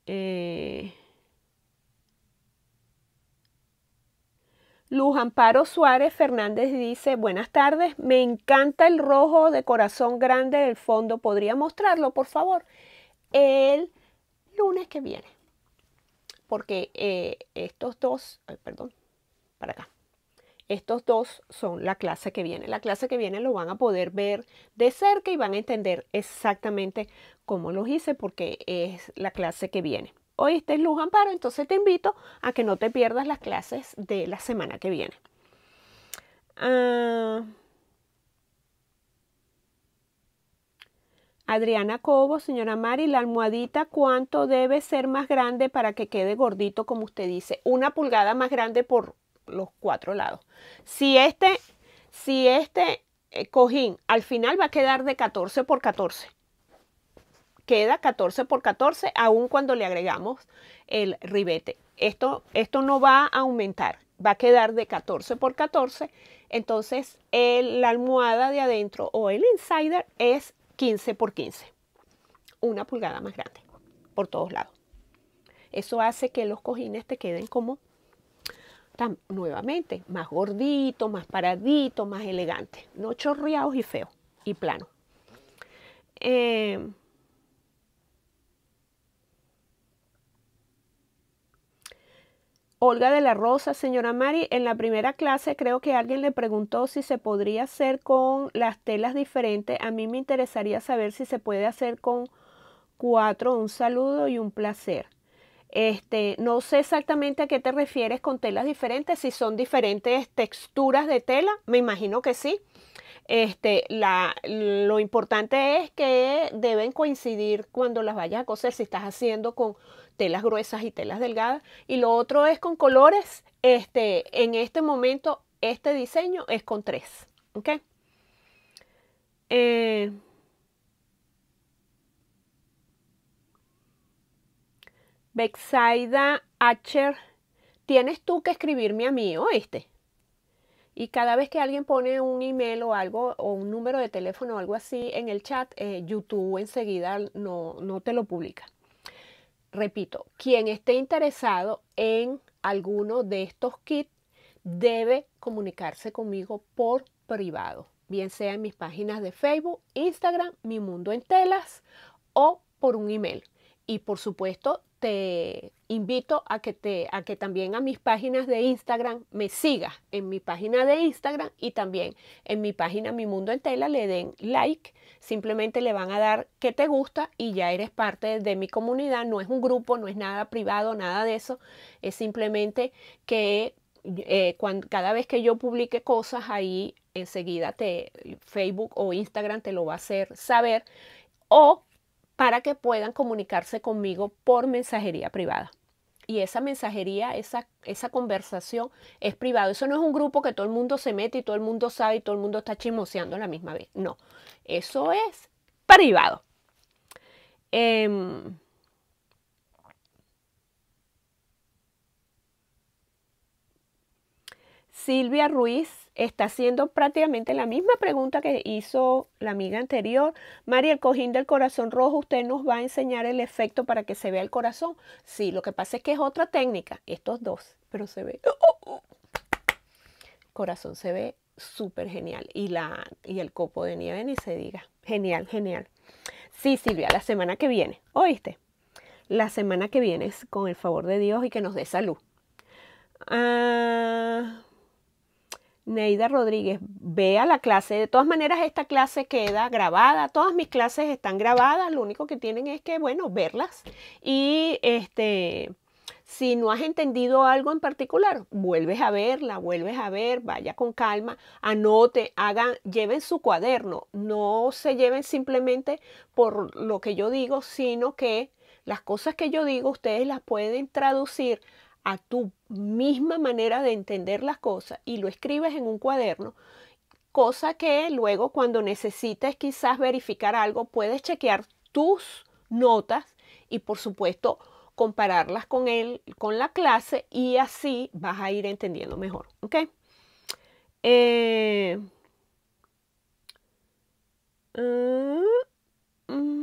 Eh. Luz Amparo Suárez Fernández dice, buenas tardes, me encanta el rojo de corazón grande del fondo, ¿podría mostrarlo, por favor? El lunes que viene, porque eh, estos dos, perdón, estos dos son la clase que viene. La clase que viene lo van a poder ver de cerca y van a entender exactamente cómo los hice porque es la clase que viene. Hoy este es Luz Amparo, entonces te invito a que no te pierdas las clases de la semana que viene. Ah, Adriana Cobo, señora Mari, la almohadita, ¿cuánto debe ser más grande para que quede gordito, como usted dice? Una pulgada más grande por los cuatro lados. Si este, si este eh, cojín al final va a quedar de 14 por 14. Queda 14 por 14 aun cuando le agregamos el ribete. Esto, esto no va a aumentar, va a quedar de 14 por 14. Entonces la almohada de adentro o el insider es 15 por 15. Una pulgada más grande por todos lados. Eso hace que los cojines te queden como nuevamente, más gordito, más paradito, más elegante, no chorreados y feos y plano eh, Olga de la Rosa, señora Mari, en la primera clase creo que alguien le preguntó si se podría hacer con las telas diferentes. A mí me interesaría saber si se puede hacer con cuatro. Un saludo y un placer. Este, no sé exactamente a qué te refieres con telas diferentes, si son diferentes texturas de tela, me imagino que sí. Este, lo importante es que deben coincidir cuando las vayas a coser, si estás haciendo con telas gruesas y telas delgadas. Y lo otro es con colores. Este, en este momento, este diseño es con tres. ¿ok? Eh, Bexaida Acher, tienes tú que escribirme a mí, ¿oíste? Y cada vez que alguien pone un email o algo, o un número de teléfono o algo así en el chat, eh, YouTube enseguida no, no te lo publica. Repito, quien esté interesado en alguno de estos kits debe comunicarse conmigo por privado, bien sea en mis páginas de Facebook, Instagram, Mi Mundo en Telas o por un email. Y por supuesto, te invito a que, te, a que también a mis páginas de Instagram me sigas en mi página de Instagram y también en mi página Mi Mundo en Tela le den like, simplemente le van a dar que te gusta y ya eres parte de mi comunidad, no es un grupo, no es nada privado, nada de eso, es simplemente que eh, cada vez que yo publique cosas ahí enseguida te Facebook o Instagram te lo va a hacer saber o para que puedan comunicarse conmigo por mensajería privada. Y esa mensajería, esa, esa conversación es privada. Eso no es un grupo que todo el mundo se mete y todo el mundo sabe y todo el mundo está chismoseando a la misma vez. No, eso es privado. Em, Silvia Ruiz está haciendo prácticamente la misma pregunta que hizo la amiga anterior. María, el cojín del corazón rojo, usted nos va a enseñar el efecto para que se vea el corazón. Sí, lo que pasa es que es otra técnica, estos dos, pero se ve. Oh, oh, oh. Corazón se ve súper genial. Y, la, y el copo de nieve ni se diga. Genial, genial. Sí, Silvia, la semana que viene, ¿oíste? La semana que viene es con el favor de Dios y que nos dé salud. Ah. Neida Rodríguez, vea la clase. De todas maneras, esta clase queda grabada. Todas mis clases están grabadas. Lo único que tienen es que, bueno, verlas. Y este, si no has entendido algo en particular, vuelves a verla, vuelves a ver, vaya con calma, anote, hagan, lleven su cuaderno. No se lleven simplemente por lo que yo digo, sino que las cosas que yo digo ustedes las pueden traducir a tu misma manera de entender las cosas y lo escribes en un cuaderno, cosa que luego cuando necesites quizás verificar algo, puedes chequear tus notas y por supuesto compararlas con él, con la clase y así vas a ir entendiendo mejor, ¿ok? Eh, mm,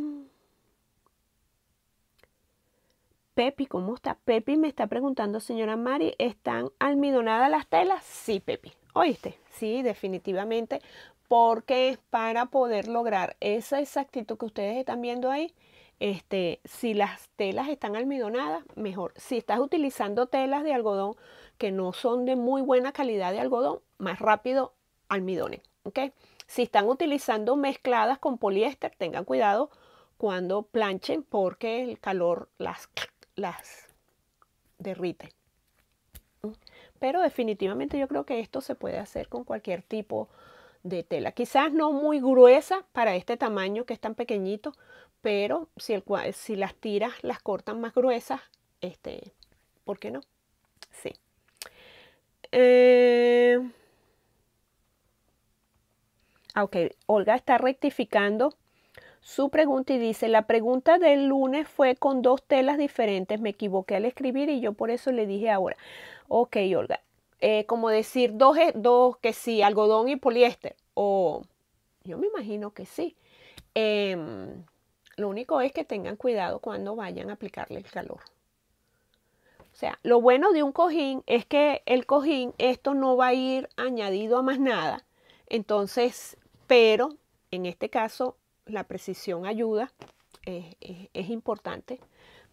Pepi, ¿cómo está? Pepi me está preguntando, señora Mari, ¿están almidonadas las telas? Sí, Pepi. ¿Oíste? Sí, definitivamente, porque es para poder lograr esa exactitud que ustedes están viendo ahí. Este, si las telas están almidonadas, mejor. Si estás utilizando telas de algodón que no son de muy buena calidad de algodón, más rápido almidonen, ¿ok? Si están utilizando mezcladas con poliéster, tengan cuidado cuando planchen porque el calor las las derrite. Pero definitivamente yo creo que esto se puede hacer con cualquier tipo de tela. Quizás no muy gruesa para este tamaño que es tan pequeñito, pero si, el, si las tiras las cortan más gruesas, este, ¿por qué no? Sí. Eh, Aunque ah, Olga está rectificando su pregunta y dice, la pregunta del lunes fue con dos telas diferentes, me equivoqué al escribir y yo por eso le dije ahora, ok Olga, eh, como decir dos, e-, dos que sí, algodón y poliéster, o yo me imagino que sí. Em, lo único es que tengan cuidado cuando vayan a aplicarle el calor. O sea, lo bueno de un cojín es que el cojín, esto no va a ir añadido a más nada. Entonces, pero en este caso la precisión ayuda, es importante,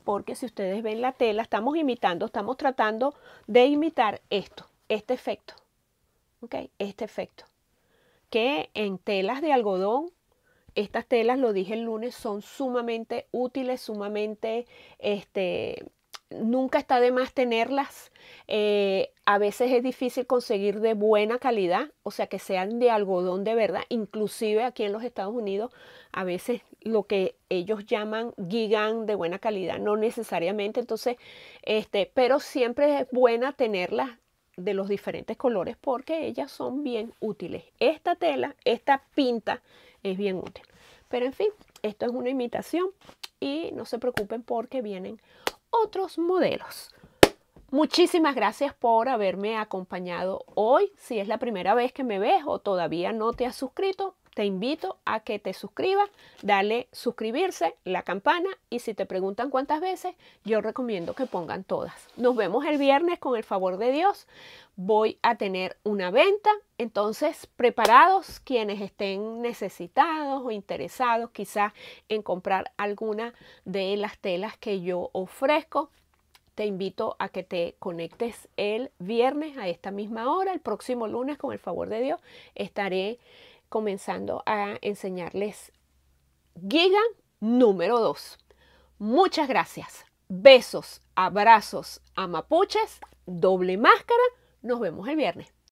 porque si ustedes ven la tela, estamos imitando, estamos tratando de imitar esto, este efecto, ¿Ok? Este efecto, que en telas de algodón, estas telas, lo dije el lunes, son sumamente útiles, sumamente este, nunca está de más tenerlas. Eh, a veces es difícil conseguir de buena calidad, o sea, que sean de algodón de verdad. Inclusive aquí en los Estados Unidos, a veces lo que ellos llaman gigan de buena calidad, no necesariamente. Entonces, este, pero siempre es buena tenerlas de los diferentes colores porque ellas son bien útiles. Esta tela, esta pinta es bien útil. Pero en fin, esto es una imitación y no se preocupen porque vienen otros modelos. Muchísimas gracias por haberme acompañado hoy. Si es la primera vez que me ves o todavía no te has suscrito, te invito a que te suscribas, dale suscribirse, la campana y si te preguntan cuántas veces, yo recomiendo que pongan todas. Nos vemos el viernes con el favor de Dios. Voy a tener una venta, entonces preparados quienes estén necesitados o interesados quizás en comprar alguna de las telas que yo ofrezco, te invito a que te conectes el viernes a esta misma hora. El próximo lunes, con el favor de Dios, estaré comenzando a enseñarles Giga número 2. Muchas gracias. Besos, abrazos, amapuches, doble máscara. Nos vemos el viernes.